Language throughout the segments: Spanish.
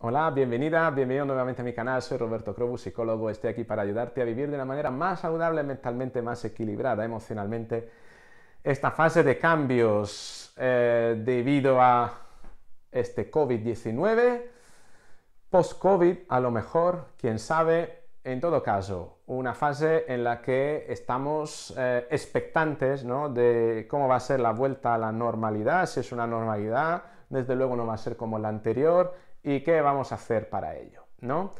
Hola, bienvenida, bienvenido nuevamente a mi canal, soy Roberto Crobus, psicólogo, estoy aquí para ayudarte a vivir de una manera más saludable mentalmente, más equilibrada emocionalmente esta fase de cambios eh, debido a este COVID-19, post-COVID a lo mejor, quién sabe, en todo caso, una fase en la que estamos eh, expectantes ¿no? de cómo va a ser la vuelta a la normalidad, si es una normalidad, desde luego no va a ser como la anterior, y qué vamos a hacer para ello, ¿no?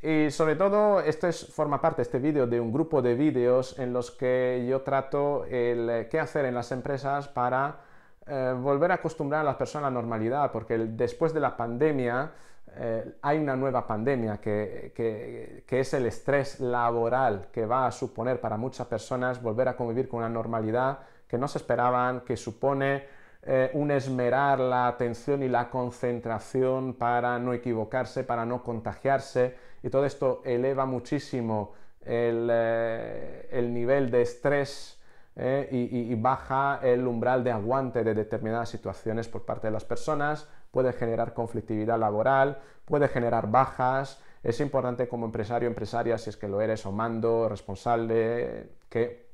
Y sobre todo, esto es, forma parte, este vídeo, de un grupo de vídeos en los que yo trato el eh, qué hacer en las empresas para eh, volver a acostumbrar a las personas a la normalidad, porque después de la pandemia eh, hay una nueva pandemia que, que, es el estrés laboral que va a suponer para muchas personas volver a convivir con una normalidad que no se esperaban, que supone eh, un esmerar la atención y la concentración para no equivocarse, para no contagiarse, y todo esto eleva muchísimo el, eh, nivel de estrés eh, y, y, baja el umbral de aguante de determinadas situaciones por parte de las personas, puede generar conflictividad laboral, puede generar bajas. Es importante como empresario, empresaria, si es que lo eres o mando, responsable, que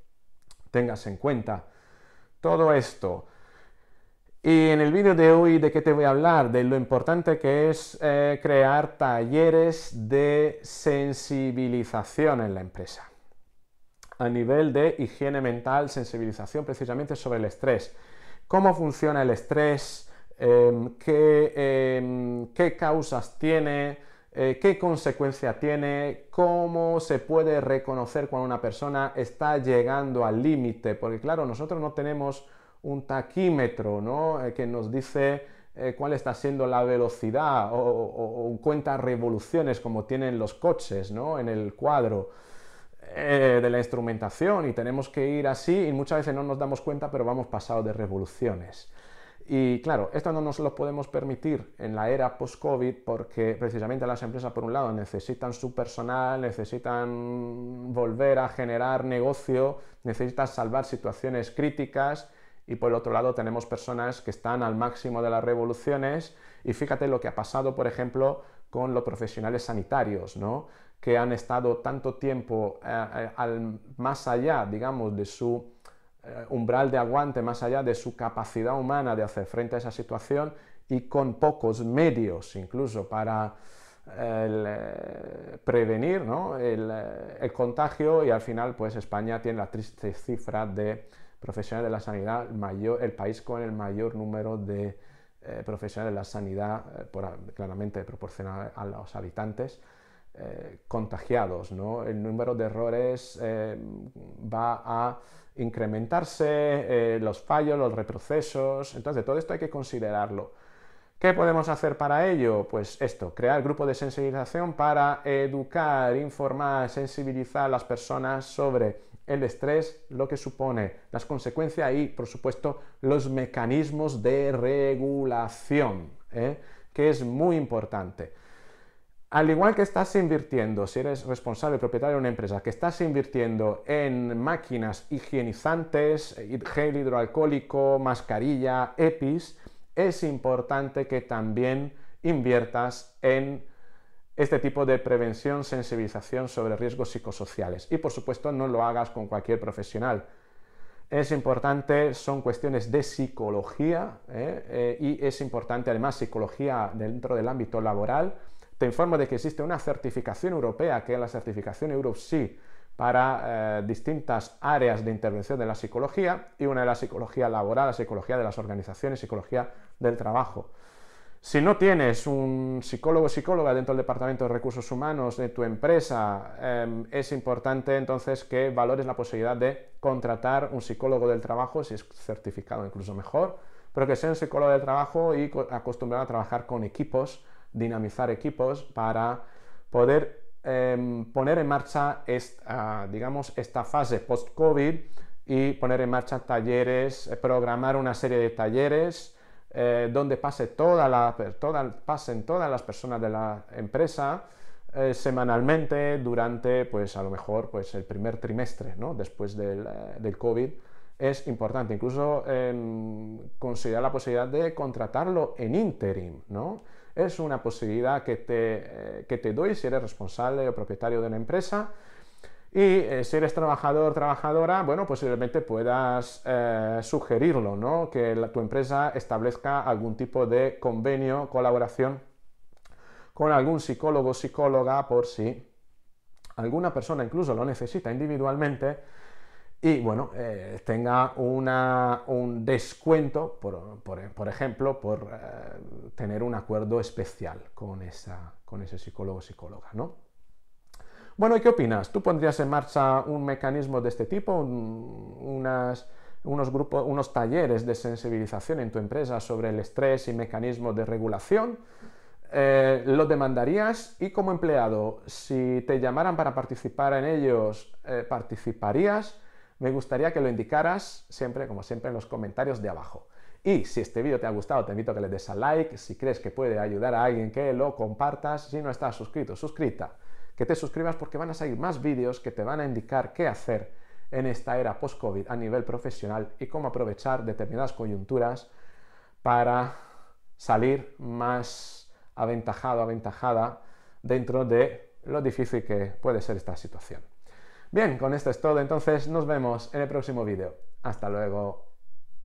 tengas en cuenta todo esto. Y en el vídeo de hoy, ¿de qué te voy a hablar? De lo importante que es eh, crear talleres de sensibilización en la empresa. A nivel de higiene mental, sensibilización precisamente sobre el estrés. ¿Cómo funciona el estrés? Em, qué, em, ¿Qué causas tiene? Eh, ¿Qué consecuencia tiene? ¿Cómo se puede reconocer cuando una persona está llegando al límite? Porque claro, nosotros no tenemos un taquímetro, ¿no? Eh, que nos dice eh, cuál está siendo la velocidad o, cuenta revoluciones como tienen los coches, ¿no? En el cuadro eh, de la instrumentación y tenemos que ir así y muchas veces no nos damos cuenta, pero vamos pasado de revoluciones. Y claro, esto no nos lo podemos permitir en la era post-COVID porque precisamente las empresas, por un lado, necesitan su personal, necesitan volver a generar negocio, necesitan salvar situaciones críticas y por el otro lado tenemos personas que están al máximo de las revoluciones y fíjate lo que ha pasado, por ejemplo, con los profesionales sanitarios, que han estado tanto tiempo eh, eh, más allá, digamos, de su eh, umbral de aguante, más allá de su capacidad humana de hacer frente a esa situación y con pocos medios incluso para prevenir el, el, contagio y al final pues España tiene la triste cifra de profesionales de la sanidad, el, país con el mayor número de eh, profesionales de la sanidad, eh, claramente proporcionado a los habitantes, eh, contagiados. ¿no? El número de errores va a incrementarse, los fallos, los retrocesos... entonces todo esto hay que considerarlo. ¿Qué podemos hacer para ello? Pues esto, crear grupos de sensibilización para educar, informar, sensibilizar a las personas sobre el estrés, lo que supone, las consecuencias y, por supuesto, los mecanismos de regulación, ¿eh? que es muy importante. Al igual que estás invirtiendo, si eres responsable propietario de una empresa, que estás invirtiendo en máquinas higienizantes, gel hidroalcohólico, mascarilla, EPIs, es importante que también inviertas en este tipo de prevención, sensibilización sobre riesgos psicosociales. Y por supuesto no lo hagas con cualquier profesional. Es importante, son cuestiones de psicología ¿eh? Eh, y es importante además psicología dentro del ámbito laboral. Te informo de que existe una certificación europea, que es la certificación EuroPsy, para eh, distintas áreas de intervención de la psicología y una de la psicología laboral, la psicología de las organizaciones, psicología del trabajo. Si no tienes un psicólogo o psicóloga dentro del departamento de recursos humanos de tu empresa, em, es importante entonces que valores la posibilidad de contratar un psicólogo del trabajo, si es certificado incluso mejor, pero que sea un psicólogo del trabajo y acostumbrado a trabajar con equipos, dinamizar equipos para poder em, poner en marcha ah, digamos, esta fase post-COVID y poner en marcha talleres, eh, programar una serie de talleres eh, donde pasen todas las personas de la empresa eh, semanalmente durante, pues a lo mejor, pues, el primer trimestre, Después eh, del, COVID. Es importante, incluso em, considerar la posibilidad de contratarlo en interim, Es una posibilidad que te, que te doy si eres responsable o propietario de una empresa y eh, si eres trabajador, trabajadora, bueno, posiblemente pues puedas eh, sugerirlo, ¿no? Que tu empresa establezca algún tipo de convenio, colaboración con algún psicólogo, o psicóloga, por si alguna persona incluso lo necesita individualmente y, bueno, eh, tenga un descuento, por, ejemplo, por tener un acuerdo especial con, ese psicólogo, o psicóloga, ¿no? Bueno, ¿y qué opinas? ¿Tú pondrías en marcha un mecanismo de este tipo, unos, talleres de sensibilización en tu empresa sobre el estrés y mecanismos de regulación? Eh, ¿Lo demandarías? Y como empleado, si te llamaran para participar en ellos, eh, ¿participarías? Me gustaría que lo indicaras siempre, como siempre, en los comentarios de abajo. Y si este vídeo te ha gustado, te invito a que le des a like. Si crees que puede ayudar a alguien, que lo compartas. Si no estás suscrito, suscrita que te suscribas porque van a salir más vídeos que te van a indicar qué hacer en esta era post-COVID a nivel profesional y cómo aprovechar determinadas coyunturas para salir más aventajado, aventajada dentro de lo difícil que puede ser esta situación. Bien, con esto es todo, entonces nos vemos en el próximo vídeo. Hasta luego.